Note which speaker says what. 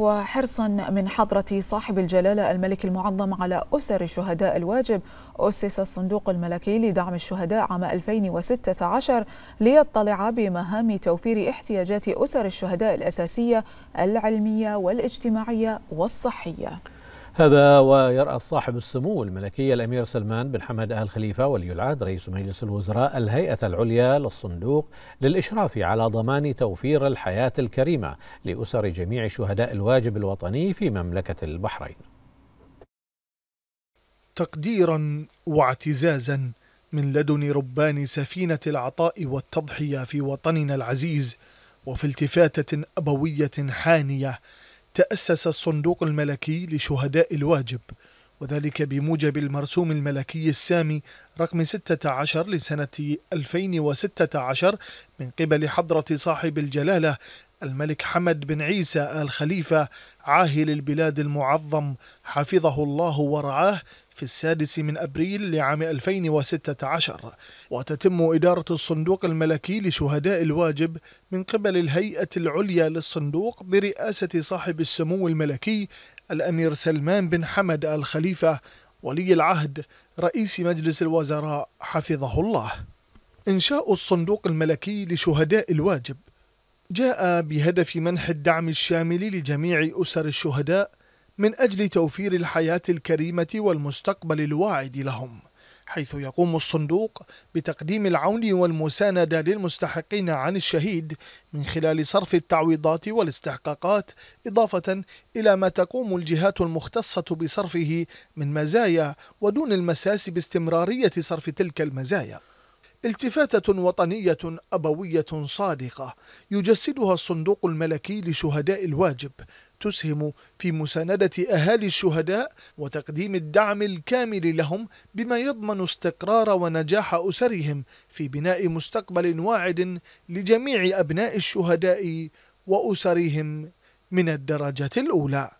Speaker 1: وحرصا من حضرة صاحب الجلالة الملك المعظم على أسر الشهداء الواجب أسس الصندوق الملكي لدعم الشهداء عام 2016 ليطلع بمهام توفير احتياجات أسر الشهداء الأساسية العلمية والاجتماعية والصحية
Speaker 2: هذا ويرأس صاحب السمو الملكي الأمير سلمان بن حمد آل خليفة ولي العهد رئيس مجلس الوزراء الهيئة العليا للصندوق للإشراف على ضمان توفير الحياة الكريمة لأسر جميع شهداء الواجب الوطني في مملكة البحرين
Speaker 3: تقديرا واعتزازا من لدن ربان سفينة العطاء والتضحية في وطننا العزيز وفي التفاتة أبوية حانية تأسس الصندوق الملكي لشهداء الواجب وذلك بموجب المرسوم الملكي السامي رقم 16 لسنة 2016 من قبل حضرة صاحب الجلالة الملك حمد بن عيسى آل خليفة عاهل البلاد المعظم حفظه الله ورعاه في السادس من أبريل لعام 2016 وتتم إدارة الصندوق الملكي لشهداء الواجب من قبل الهيئة العليا للصندوق برئاسة صاحب السمو الملكي الأمير سلمان بن حمد آل خليفة ولي العهد رئيس مجلس الوزراء حفظه الله إنشاء الصندوق الملكي لشهداء الواجب جاء بهدف منح الدعم الشامل لجميع أسر الشهداء من أجل توفير الحياة الكريمة والمستقبل الواعد لهم حيث يقوم الصندوق بتقديم العون والمساندة للمستحقين عن الشهيد من خلال صرف التعويضات والاستحقاقات إضافة إلى ما تقوم الجهات المختصة بصرفه من مزايا ودون المساس باستمرارية صرف تلك المزايا التفاتة وطنية أبوية صادقة يجسدها الصندوق الملكي لشهداء الواجب تسهم في مساندة أهالي الشهداء وتقديم الدعم الكامل لهم بما يضمن استقرار ونجاح أسرهم في بناء مستقبل واعد لجميع أبناء الشهداء وأسرهم من الدرجة الأولى